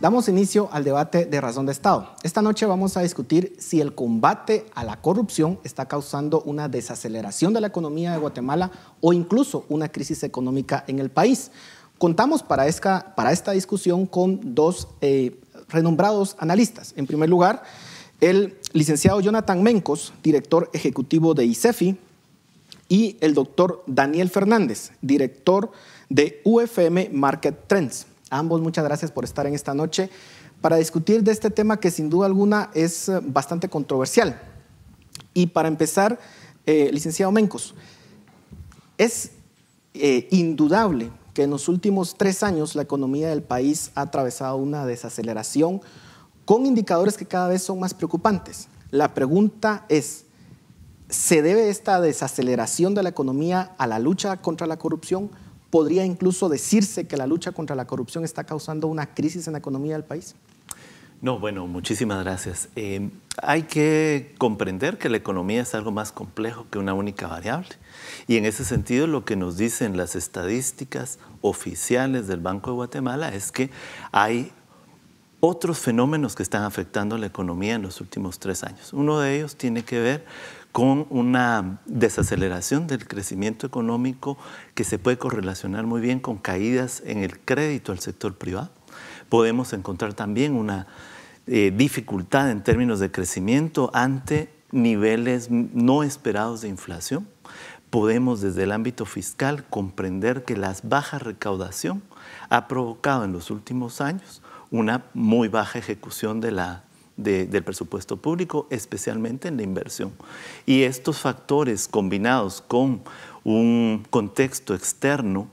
Damos inicio al debate de razón de Estado. Esta noche vamos a discutir si el combate a la corrupción está causando una desaceleración de la economía de Guatemala o incluso una crisis económica en el país. Contamos para esta, discusión con dos eh, renombrados analistas. En primer lugar, el licenciado Jonathan Mencos, director ejecutivo de ISEFI, y el doctor Daniel Fernández, director de UFM Market Trends ambos muchas gracias por estar en esta noche para discutir de este tema que sin duda alguna es eh, bastante controversial. Y para empezar, eh, licenciado Mencos, es eh, indudable que en los últimos tres años la economía del país ha atravesado una desaceleración con indicadores que cada vez son más preocupantes. La pregunta es, ¿se debe esta desaceleración de la economía a la lucha contra la corrupción podría incluso decirse que la lucha contra la corrupción está causando una crisis en la economía del país? No, bueno, muchísimas gracias. Em, hay que comprender que la economía es algo más complejo que una única variable. Y en ese sentido, lo que nos dicen las estadísticas oficiales del Banco de Guatemala es que hay otros fenómenos que están afectando la economía en los últimos tres años. Uno de ellos tiene que ver con una desaceleración del crecimiento económico que se puede correlacionar muy bien con caídas en el crédito al sector privado. Podemos encontrar también una eh, dificultad en términos de crecimiento ante niveles no esperados de inflación. Podemos desde el ámbito fiscal comprender que la baja recaudación ha provocado en los últimos años una muy baja ejecución de la del presupuesto público, especialmente en la inversión. Y estos factores combinados con un contexto externo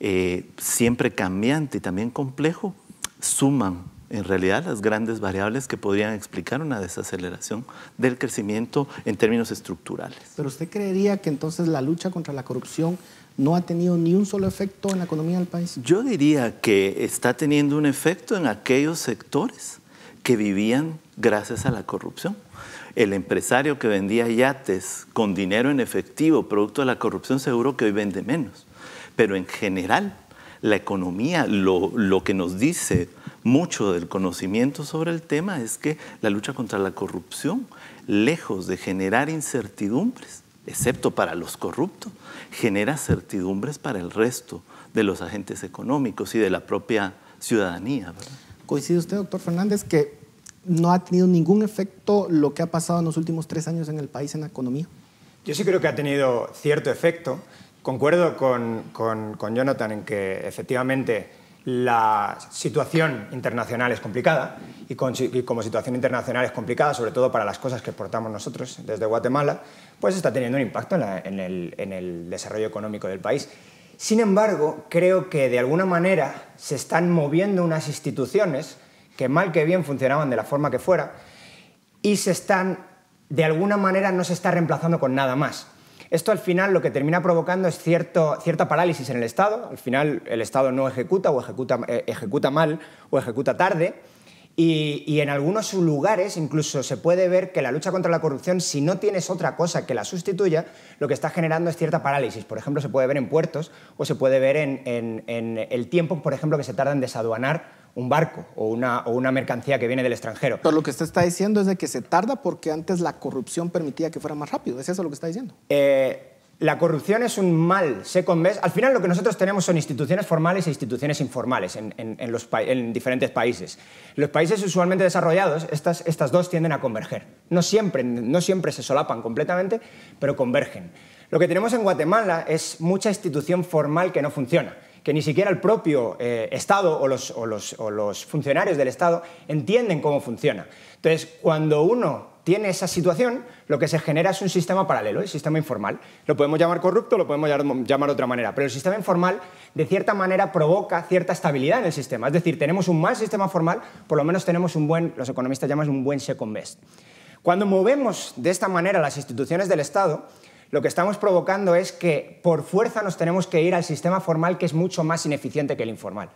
eh, siempre cambiante y también complejo, suman en realidad las grandes variables que podrían explicar una desaceleración del crecimiento en términos estructurales. Pero usted creería que entonces la lucha contra la corrupción no ha tenido ni un solo efecto en la economía del país? Yo diría que está teniendo un efecto en aquellos sectores que vivían gracias a la corrupción. El empresario que vendía yates con dinero en efectivo, producto de la corrupción, seguro que hoy vende menos. Pero en general, la economía, lo, que nos dice mucho del conocimiento sobre el tema es que la lucha contra la corrupción, lejos de generar incertidumbres, excepto para los corruptos, genera certidumbres para el resto de los agentes económicos y de la propia ciudadanía. ¿verdad? ¿Coincide usted, doctor Fernández, que no ha tenido ningún efecto lo que ha pasado en los últimos tres años en el país en la economía? Yo sí creo que ha tenido cierto efecto. Concuerdo con, con, con Jonathan en que efectivamente la situación internacional es complicada y, como situación internacional es complicada, sobre todo para las cosas que exportamos nosotros desde Guatemala, pues está teniendo un impacto en, en, el, en el desarrollo económico del país. Sin embargo, creo que de alguna manera se están moviendo unas instituciones que mal que bien funcionaban de la forma que fuera y se están, de alguna manera, no se está reemplazando con nada más. Esto al final lo que termina provocando es cierta parálisis en el Estado. Al final el Estado no ejecuta o ejecuta, eh, ejecuta mal o ejecuta tarde y, en algunos lugares incluso se puede ver que la lucha contra la corrupción, si no tienes otra cosa que la sustituya, lo que está generando es cierta parálisis. Por ejemplo, se puede ver en puertos o se puede ver en, el tiempo, por ejemplo, que se tarda en desaduanar un barco o una, o una mercancía que viene del extranjero. Pero lo que usted está diciendo es de que se tarda porque antes la corrupción permitía que fuera más rápido. ¿Es eso lo que está diciendo? Eh, la corrupción es un mal, se Al final lo que nosotros tenemos son instituciones formales e instituciones informales en, en diferentes países. Los países usualmente desarrollados, estas, dos tienden a converger. No siempre, no siempre se solapan completamente, pero convergen. Lo que tenemos en Guatemala es mucha institución formal que no funciona que ni siquiera el propio eh, Estado o los, o los funcionarios del Estado entienden cómo funciona. Entonces, cuando uno tiene esa situación, lo que se genera es un sistema paralelo, el sistema informal. Lo podemos llamar corrupto, lo podemos llamar de otra manera, pero el sistema informal de cierta manera provoca cierta estabilidad en el sistema. Es decir, tenemos un mal sistema formal, por lo menos tenemos un buen, los economistas llaman un buen second best. Cuando movemos de esta manera las instituciones del Estado, lo que estamos provocando es que por fuerza nos tenemos que ir al sistema formal que es mucho más ineficiente que el informal.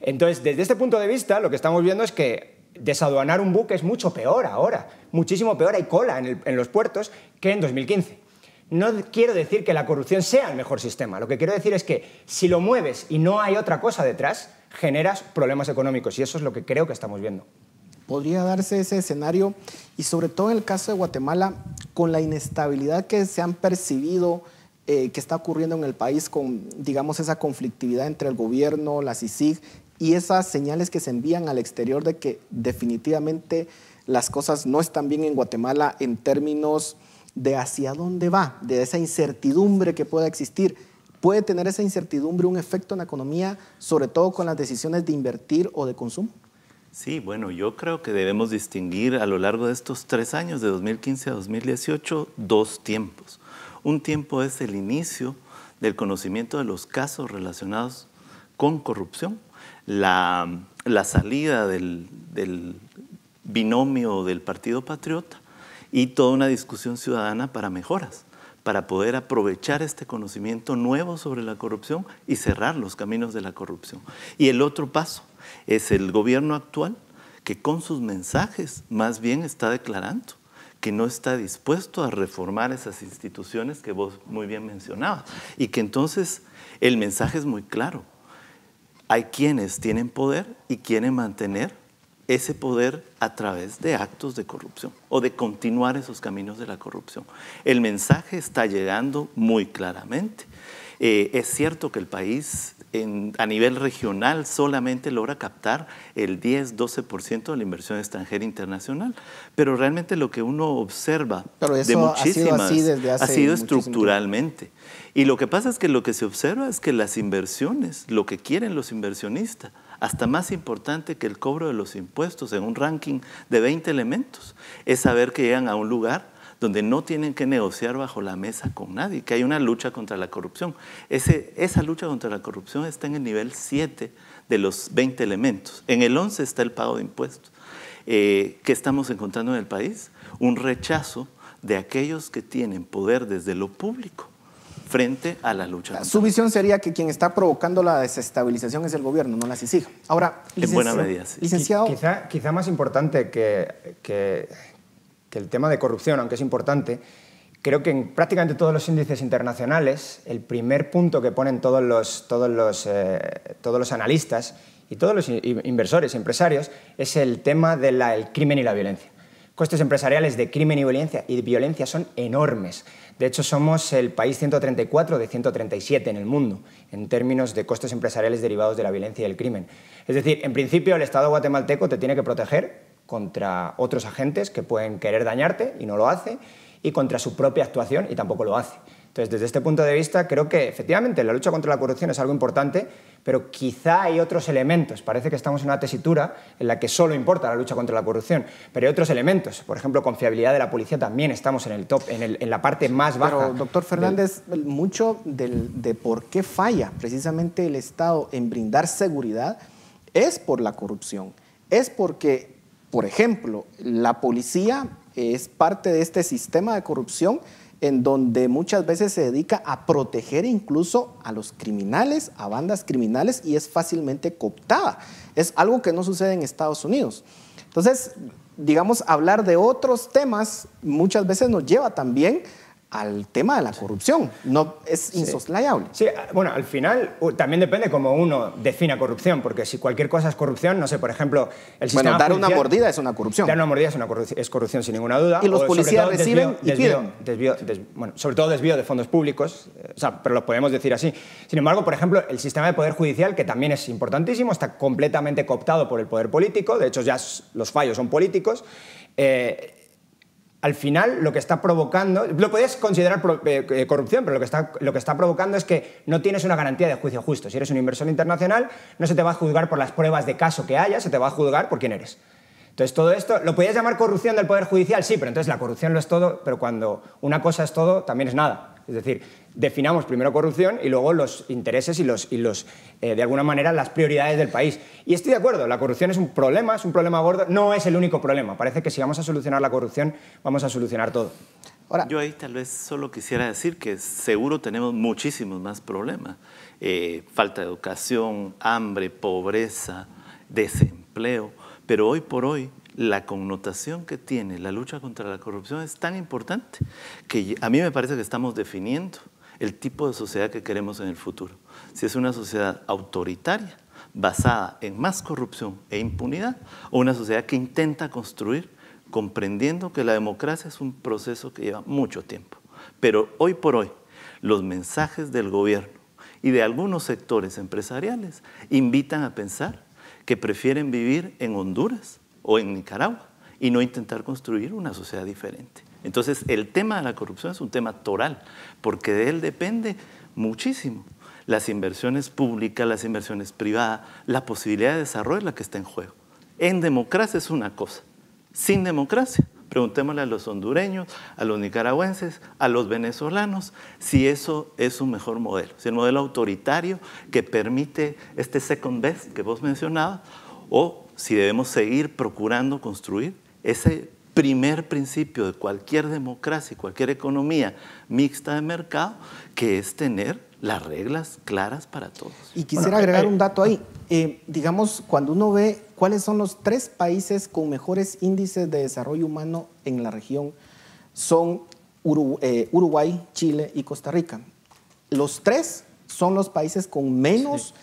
Entonces, desde este punto de vista, lo que estamos viendo es que desaduanar un buque es mucho peor ahora, muchísimo peor, hay cola en, los puertos que en 2015. No quiero decir que la corrupción sea el mejor sistema, lo que quiero decir es que si lo mueves y no hay otra cosa detrás, generas problemas económicos y eso es lo que creo que estamos viendo. Podría darse ese escenario y sobre todo en el caso de Guatemala, con la inestabilidad que se han percibido, eh, que está ocurriendo en el país con, digamos, esa conflictividad entre el gobierno, la CICIG y esas señales que se envían al exterior de que definitivamente las cosas no están bien en Guatemala en términos de hacia dónde va, de esa incertidumbre que pueda existir. ¿Puede tener esa incertidumbre un efecto en la economía, sobre todo con las decisiones de invertir o de consumo? Sí, bueno, yo creo que debemos distinguir a lo largo de estos tres años, de 2015 a 2018, dos tiempos. Un tiempo es el inicio del conocimiento de los casos relacionados con corrupción, la, salida del, del binomio del Partido Patriota y toda una discusión ciudadana para mejoras para poder aprovechar este conocimiento nuevo sobre la corrupción y cerrar los caminos de la corrupción. Y el otro paso es el gobierno actual que con sus mensajes más bien está declarando que no está dispuesto a reformar esas instituciones que vos muy bien mencionabas y que entonces el mensaje es muy claro, hay quienes tienen poder y quieren mantener ese poder a través de actos de corrupción o de continuar esos caminos de la corrupción. El mensaje está llegando muy claramente eh, es cierto que el país a nivel regional solamente logra captar el 10-12% de la inversión extranjera internacional, pero realmente lo que uno observa de muchísimas ha sido, estructuralmente. Y lo que pasa es que lo que se observa es que las inversiones, lo que quieren los inversionistas, hasta más importante que el cobro de los impuestos en un ranking de 20 elementos, es saber que llegan a un lugar donde no tienen que negociar bajo la mesa con nadie, que hay una lucha contra la corrupción. Ese, esa lucha contra la corrupción está en el nivel 7 de los 20 elementos. En el 11 está el pago de impuestos. Eh, ¿Qué estamos encontrando en el país? Un rechazo de aquellos que tienen poder desde lo público frente a la lucha. Su visión sería que quien está provocando la desestabilización es el gobierno, no la CICIG. Ahora, licenciado. Quizá, quizá más importante que que el tema de corrupción, aunque es importante, creo que en prácticamente todos los índices internacionales, el primer punto que ponen todos los, eh, analistas y todos los inversores y empresarios es el tema del crimen y la violencia. Costes empresariales de crimen y violencia, y de violencia son enormes. De hecho, somos el país 134 de 137 en el mundo en términos de costes empresariales derivados de la violencia y el crimen. Es decir, en principio el Estado guatemalteco te tiene que proteger contra otros agentes que pueden querer dañarte y no lo hace, y contra su propia actuación y tampoco lo hace. Entonces, desde este punto de vista, creo que efectivamente la lucha contra la corrupción es algo importante, pero quizá hay otros elementos. Parece que estamos en una tesitura en la que solo importa la lucha contra la corrupción, pero hay otros elementos. Por ejemplo, confiabilidad de la policía también estamos en el top, en, la parte más baja. Pero, doctor Fernández, mucho de por qué falla precisamente el Estado en brindar seguridad es por la corrupción. Es porque por ejemplo, la policía es parte de este sistema de corrupción en donde muchas veces se dedica a proteger incluso a los criminales, a bandas criminales, y es fácilmente cooptada. Es algo que no sucede en Estados Unidos. Entonces, digamos, hablar de otros temas muchas veces nos lleva también al tema de la corrupción. No, es insoslayable. Sí, bueno, al final también depende cómo uno defina corrupción, porque si cualquier cosa es corrupción, no sé, por ejemplo, el sistema Bueno, dar una mordida es una corrupción. Dar una mordida es una corrupción, es corrupción sin ninguna duda. Y los policías reciben desvío, y bueno, sobre todo desvío de fondos públicos, eh, pero lo podemos decir así. Sin embargo, por ejemplo, el sistema de poder judicial, que también es importantísimo, está completamente cooptado por el poder político, de hecho ya los fallos son políticos, eh, al final lo que está provocando, lo puedes considerar eh, eh, corrupción, pero lo que, está, lo que está provocando es que no tienes una garantía de juicio justo. Si eres un inversor internacional, no se te va a juzgar por las pruebas de caso que haya, se te va a juzgar por quién eres. Entonces, todo esto, ¿lo podías llamar corrupción del Poder Judicial? Sí, pero entonces la corrupción lo es todo, pero cuando una cosa es todo, también es nada. Es decir, definamos primero corrupción y luego los intereses y, los, y los, eh, de alguna manera las prioridades del país. Y estoy de acuerdo, la corrupción es un problema, es un problema gordo, no es el único problema. Parece que si vamos a solucionar la corrupción, vamos a solucionar todo. Ahora, Yo ahí tal vez solo quisiera decir que seguro tenemos muchísimos más problemas. Eh, falta de educación, hambre, pobreza, desempleo. Pero hoy por hoy la connotación que tiene la lucha contra la corrupción es tan importante que a mí me parece que estamos definiendo el tipo de sociedad que queremos en el futuro. Si es una sociedad autoritaria, basada en más corrupción e impunidad, o una sociedad que intenta construir comprendiendo que la democracia es un proceso que lleva mucho tiempo. Pero hoy por hoy, los mensajes del gobierno y de algunos sectores empresariales invitan a pensar que prefieren vivir en Honduras o en Nicaragua y no intentar construir una sociedad diferente. Entonces, el tema de la corrupción es un tema toral, porque de él depende muchísimo las inversiones públicas, las inversiones privadas, la posibilidad de desarrollo es la que está en juego. En democracia es una cosa, sin democracia. Preguntémosle a los hondureños, a los nicaragüenses, a los venezolanos, si eso es un mejor modelo, si el modelo autoritario que permite este second best que vos mencionabas, o si debemos seguir procurando construir ese primer principio de cualquier democracia, cualquier economía mixta de mercado, que es tener las reglas claras para todos. Y quisiera eh, agregar eh, un dato ahí. Ah. Eh, digamos, cuando uno ve cuáles son los tres países con mejores índices de desarrollo humano en la región, son Uruguay, Chile y Costa Rica. Los tres son los países con menos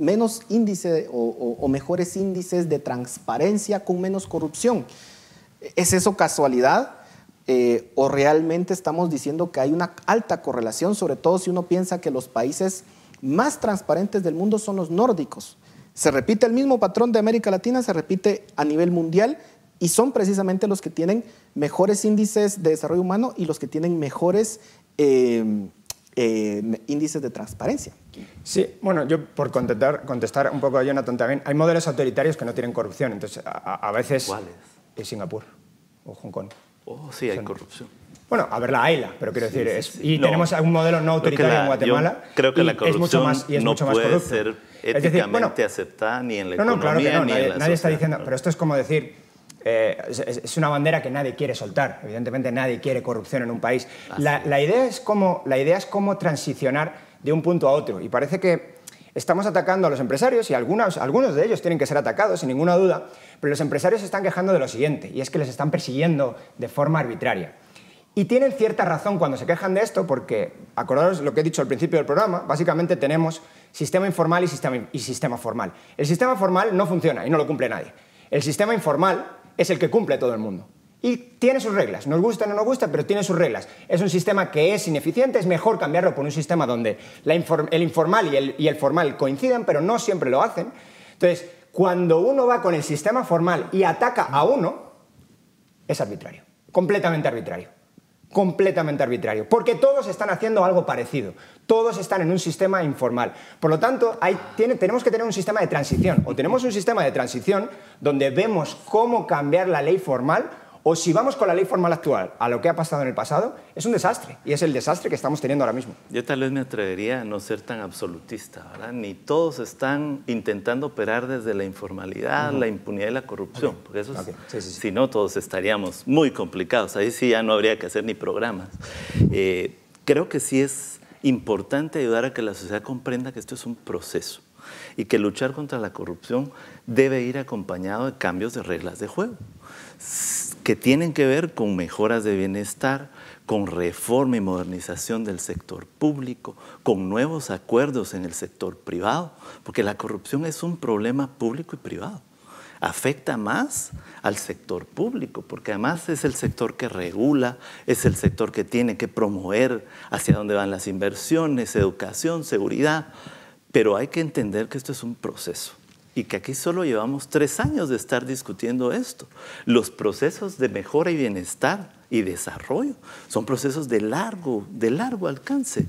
menos índice o, mejores índices de transparencia con menos corrupción. ¿Es eso casualidad? Eh, ¿O realmente estamos diciendo que hay una alta correlación, sobre todo si uno piensa que los países más transparentes del mundo son los nórdicos? Se repite el mismo patrón de América Latina, se repite a nivel mundial y son precisamente los que tienen mejores índices de desarrollo humano y los que tienen mejores... Eh, eh, índices de transparencia. Sí, bueno, yo por contestar, contestar un poco a Jonathan también, hay modelos autoritarios que no tienen corrupción, entonces a, veces... ¿Cuáles? Singapur o Hong Kong. Oh, sí, hay corrupción. Bueno, a ver, la hay pero quiero decir, y tenemos un modelo no autoritario en Guatemala. creo que la corrupción es mucho más, y no mucho más puede ser éticamente es decir, bueno, aceptada ni en la no, no, claro que no, nadie está diciendo, pero esto es como decir, eh, es, una bandera que nadie quiere soltar. Evidentemente nadie quiere corrupción en un país. La, idea es cómo, la idea es cómo transicionar de un punto a otro. Y parece que estamos atacando a los empresarios y algunos, algunos de ellos tienen que ser atacados, sin ninguna duda, pero los empresarios se están quejando de lo siguiente, y es que les están persiguiendo de forma arbitraria. Y tienen cierta razón cuando se quejan de esto, porque, acordaros lo que he dicho al principio del programa, básicamente tenemos sistema informal y sistema, y sistema formal. El sistema formal no funciona y no lo cumple nadie. El sistema informal es el que cumple todo el mundo. Y tiene sus reglas, nos gusta o no nos gusta, pero tiene sus reglas. Es un sistema que es ineficiente, es mejor cambiarlo por un sistema donde el informal y el, formal coinciden, pero no siempre lo hacen. Entonces, cuando uno va con el sistema formal y ataca a uno, es arbitrario, completamente arbitrario completamente arbitrario, porque todos están haciendo algo parecido, todos están en un sistema informal. Por lo tanto, tenemos que tener un sistema de transición, o tenemos un sistema de transición donde vemos cómo cambiar la ley formal o si vamos con la ley formal actual a lo que ha pasado en el pasado, es un desastre. Y es el desastre que estamos teniendo ahora mismo. Yo tal vez me atrevería a no ser tan absolutista, ¿verdad? Ni todos están intentando operar desde la informalidad, la impunidad y la corrupción. Porque eso si no, todos estaríamos muy complicados. Ahí sí ya no habría que hacer ni programas. Eh, creo que sí es importante ayudar a que la sociedad comprenda que esto es un proceso y que luchar contra la corrupción debe ir acompañado de cambios de reglas de juego que tienen que ver con mejoras de bienestar, con reforma y modernización del sector público, con nuevos acuerdos en el sector privado, porque la corrupción es un problema público y privado. Afecta más al sector público, porque además es el sector que regula, es el sector que tiene que promover hacia dónde van las inversiones, educación, seguridad, pero hay que entender que esto es un proceso y que aquí solo llevamos tres años de estar discutiendo esto. Los procesos de mejora y bienestar y desarrollo son procesos de largo, de largo alcance.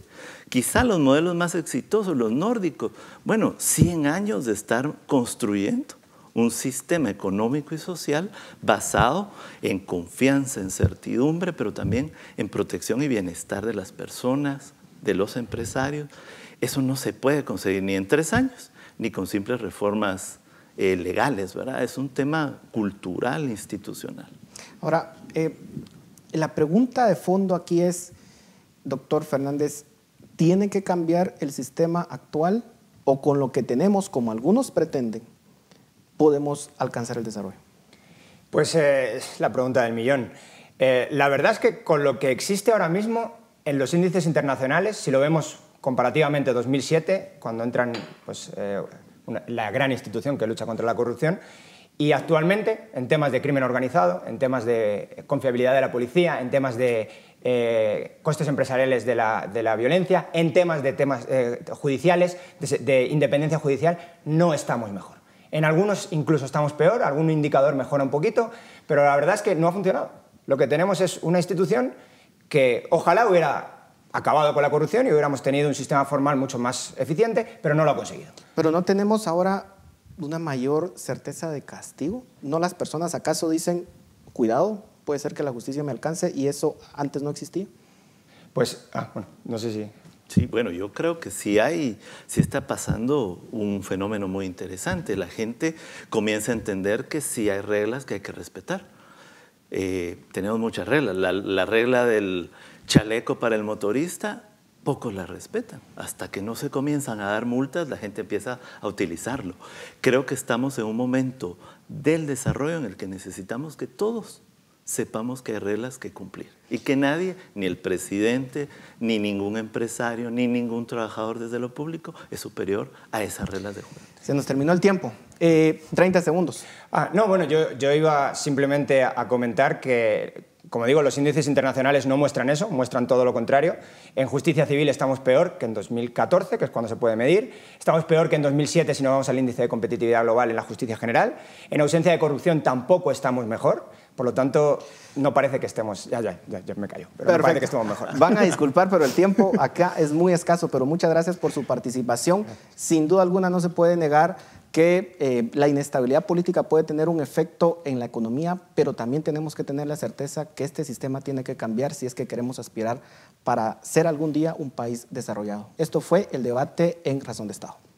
Quizá los modelos más exitosos, los nórdicos, bueno, 100 años de estar construyendo un sistema económico y social basado en confianza, en certidumbre, pero también en protección y bienestar de las personas, de los empresarios. Eso no se puede conseguir ni en tres años ni con simples reformas eh, legales, ¿verdad? Es un tema cultural, institucional. Ahora, eh, la pregunta de fondo aquí es, doctor Fernández, ¿tiene que cambiar el sistema actual o con lo que tenemos, como algunos pretenden, podemos alcanzar el desarrollo? Pues eh, es la pregunta del millón. la verdad es que con lo que existe ahora mismo en los índices internacionales, si lo vemos comparativamente 2007, cuando entran pues, eh, la gran institución que lucha contra la corrupción, y actualmente en temas de crimen organizado, en temas de confiabilidad de la policía, en temas de eh, costes empresariales de la, violencia, en temas de temas eh, judiciales, de, de independencia judicial, no estamos mejor. En algunos incluso estamos peor, algún indicador mejora un poquito, pero la verdad es que no ha funcionado. Lo que tenemos es una institución que ojalá hubiera acabado con la corrupción y hubiéramos tenido un sistema formal mucho más eficiente, pero no lo ha conseguido. Pero no tenemos ahora una mayor certeza de castigo. ¿No las personas acaso dicen, cuidado, puede ser que la justicia me alcance y eso antes no existía? Pues, ah, bueno, no sé si... Sí, bueno, yo creo que sí hay, sí está pasando un fenómeno muy interesante. La gente comienza a entender que sí hay reglas que hay que respetar. Eh, tenemos muchas reglas. la regla del, chaleco para el motorista, pocos la respetan. Hasta que no se comienzan a dar multas, la gente empieza a utilizarlo. Creo que estamos en un momento del desarrollo en el que necesitamos que todos sepamos que hay reglas que cumplir y que nadie, ni el presidente, ni ningún empresario, ni ningún trabajador desde lo público es superior a esas reglas de juego. Se nos terminó el tiempo. 30 eh, segundos. Ah, no, bueno, yo iba simplemente a comentar que como digo, los índices internacionales no muestran eso, muestran todo lo contrario. En justicia civil estamos peor que en 2014, que es cuando se puede medir. Estamos peor que en 2007 si no vamos al índice de competitividad global en la justicia general. En ausencia de corrupción tampoco estamos mejor. Por lo tanto, no parece que estemos... Ya, ya, ya, ya me callo, pero parece que estemos mejor. Van a disculpar, pero el tiempo acá es muy escaso, pero muchas gracias por su participación. Sin duda alguna no se puede negar que eh, la inestabilidad política puede tener un efecto en la economía, pero también tenemos que tener la certeza que este sistema tiene que cambiar si es que queremos aspirar para ser algún día un país desarrollado. Esto fue el debate en Razón de Estado.